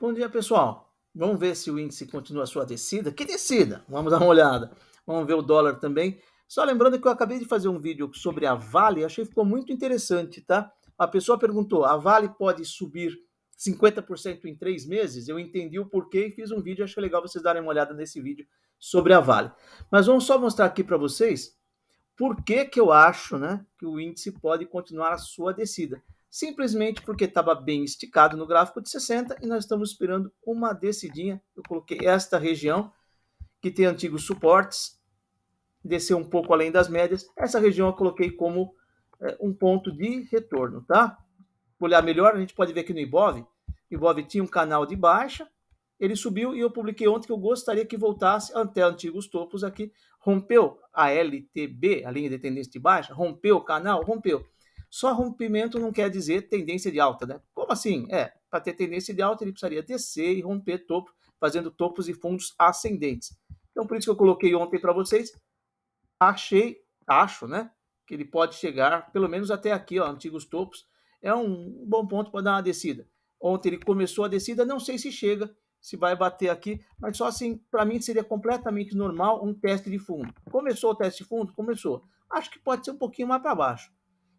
Bom dia, pessoal. Vamos ver se o índice continua a sua descida. Que descida? Vamos dar uma olhada. Vamos ver o dólar também. Só lembrando que eu acabei de fazer um vídeo sobre a Vale, achei que ficou muito interessante, tá? A pessoa perguntou: a Vale pode subir 50% em três meses? Eu entendi o porquê e fiz um vídeo. Acho legal vocês darem uma olhada nesse vídeo sobre a Vale. Mas vamos só mostrar aqui para vocês por que, que eu acho né, que o índice pode continuar a sua descida simplesmente porque estava bem esticado no gráfico de 60 e nós estamos esperando uma descidinha. Eu coloquei esta região que tem antigos suportes, desceu um pouco além das médias. Essa região eu coloquei como é, um ponto de retorno, tá? Vou olhar melhor, a gente pode ver aqui no Ibov, Ibov tinha um canal de baixa, ele subiu e eu publiquei ontem que eu gostaria que voltasse até antigos topos aqui. Rompeu a LTB, a linha de tendência de baixa, rompeu o canal, rompeu só rompimento não quer dizer tendência de alta, né? Como assim? É, para ter tendência de alta, ele precisaria descer e romper topo, fazendo topos e fundos ascendentes. Então, por isso que eu coloquei ontem para vocês, achei, acho, né? Que ele pode chegar, pelo menos até aqui, ó, antigos topos. É um bom ponto para dar uma descida. Ontem ele começou a descida, não sei se chega, se vai bater aqui, mas só assim, para mim seria completamente normal um teste de fundo. Começou o teste de fundo? Começou. Acho que pode ser um pouquinho mais para baixo.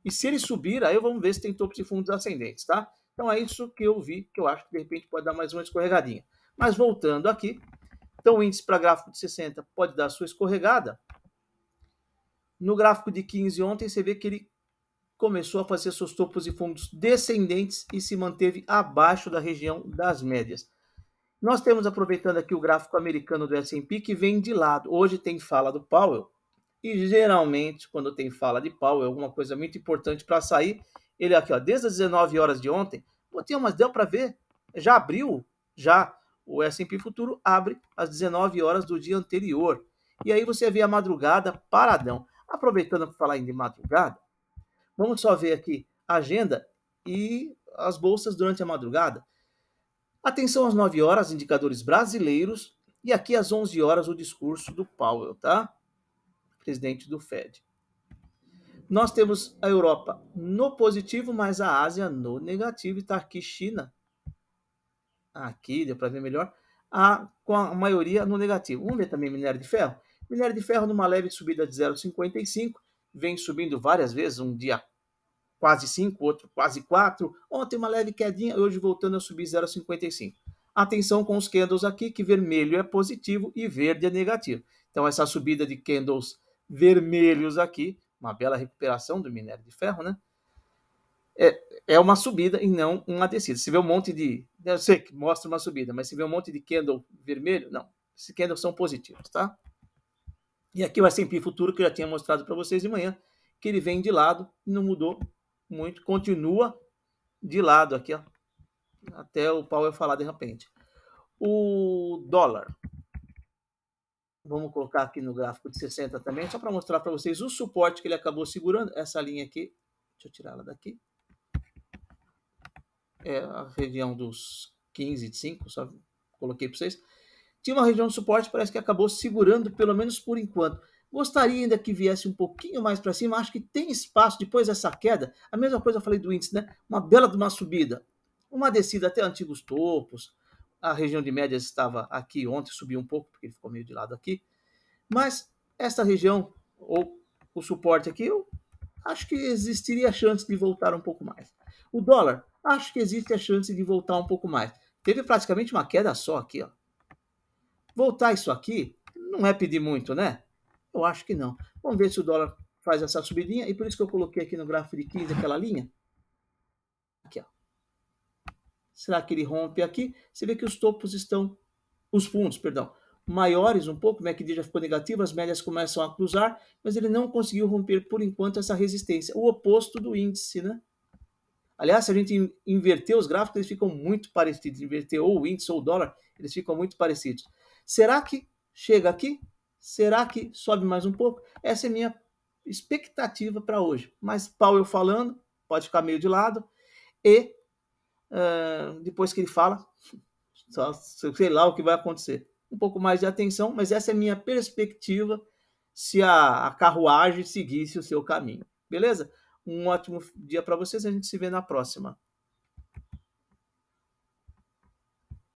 E se ele subir, aí vamos ver se tem topo de fundos ascendentes, tá? Então é isso que eu vi, que eu acho que de repente pode dar mais uma escorregadinha. Mas voltando aqui, então o índice para gráfico de 60 pode dar sua escorregada. No gráfico de 15 ontem, você vê que ele começou a fazer seus topos e fundos descendentes e se manteve abaixo da região das médias. Nós temos aproveitando aqui o gráfico americano do S&P que vem de lado. Hoje tem fala do Powell e geralmente, quando tem fala de pau, é alguma coisa muito importante para sair. Ele aqui, ó, desde as 19 horas de ontem, botei tem umas, deu para ver. Já abriu, já. O S&P Futuro abre às 19 horas do dia anterior. E aí você vê a madrugada paradão. Aproveitando para falar de madrugada, vamos só ver aqui a agenda e as bolsas durante a madrugada. Atenção às 9 horas, indicadores brasileiros, e aqui às 11 horas o discurso do Powell, tá? presidente do Fed. Nós temos a Europa no positivo, mas a Ásia no negativo. E está aqui China. Aqui, deu para ver melhor. A, com a maioria no negativo. Vamos ver também minério de ferro. Minério de ferro numa leve subida de 0,55. Vem subindo várias vezes. Um dia quase 5, outro quase 4. Ontem uma leve quedinha, hoje voltando a subir 0,55. Atenção com os candles aqui, que vermelho é positivo e verde é negativo. Então, essa subida de candles vermelhos aqui, uma bela recuperação do minério de ferro, né? É, é uma subida e não uma descida. Se vê um monte de. Eu sei que mostra uma subida, mas se vê um monte de candle vermelho, não. Esses candles são positivos, tá? E aqui o S&P futuro que eu já tinha mostrado para vocês de manhã, que ele vem de lado, não mudou muito, continua de lado aqui, ó, até o eu falar de repente. O dólar, Vamos colocar aqui no gráfico de 60 também, só para mostrar para vocês o suporte que ele acabou segurando. Essa linha aqui, deixa eu tirar ela daqui. É a região dos 15 5, só coloquei para vocês. Tinha uma região de suporte, parece que acabou segurando, pelo menos por enquanto. Gostaria ainda que viesse um pouquinho mais para cima, acho que tem espaço depois dessa queda. A mesma coisa eu falei do índice, né? Uma bela de uma subida, uma descida até antigos topos, a região de médias estava aqui ontem, subiu um pouco, porque ficou meio de lado aqui. Mas esta região, ou o suporte aqui, eu acho que existiria a chance de voltar um pouco mais. O dólar, acho que existe a chance de voltar um pouco mais. Teve praticamente uma queda só aqui, ó. Voltar isso aqui não é pedir muito, né? Eu acho que não. Vamos ver se o dólar faz essa subidinha e por isso que eu coloquei aqui no gráfico de 15 aquela linha Será que ele rompe aqui? Você vê que os topos estão, os fundos, perdão, maiores um pouco, o né, MACD já ficou negativo, as médias começam a cruzar, mas ele não conseguiu romper por enquanto essa resistência, o oposto do índice, né? Aliás, se a gente inverter os gráficos, eles ficam muito parecidos, inverter ou o índice ou o dólar, eles ficam muito parecidos. Será que chega aqui? Será que sobe mais um pouco? Essa é minha expectativa para hoje. Mas Paulo falando, pode ficar meio de lado, e ah, depois que ele fala. Só sei lá o que vai acontecer. Um pouco mais de atenção, mas essa é minha perspectiva se a, a carruagem seguisse o seu caminho. Beleza? Um ótimo dia para vocês. A gente se vê na próxima.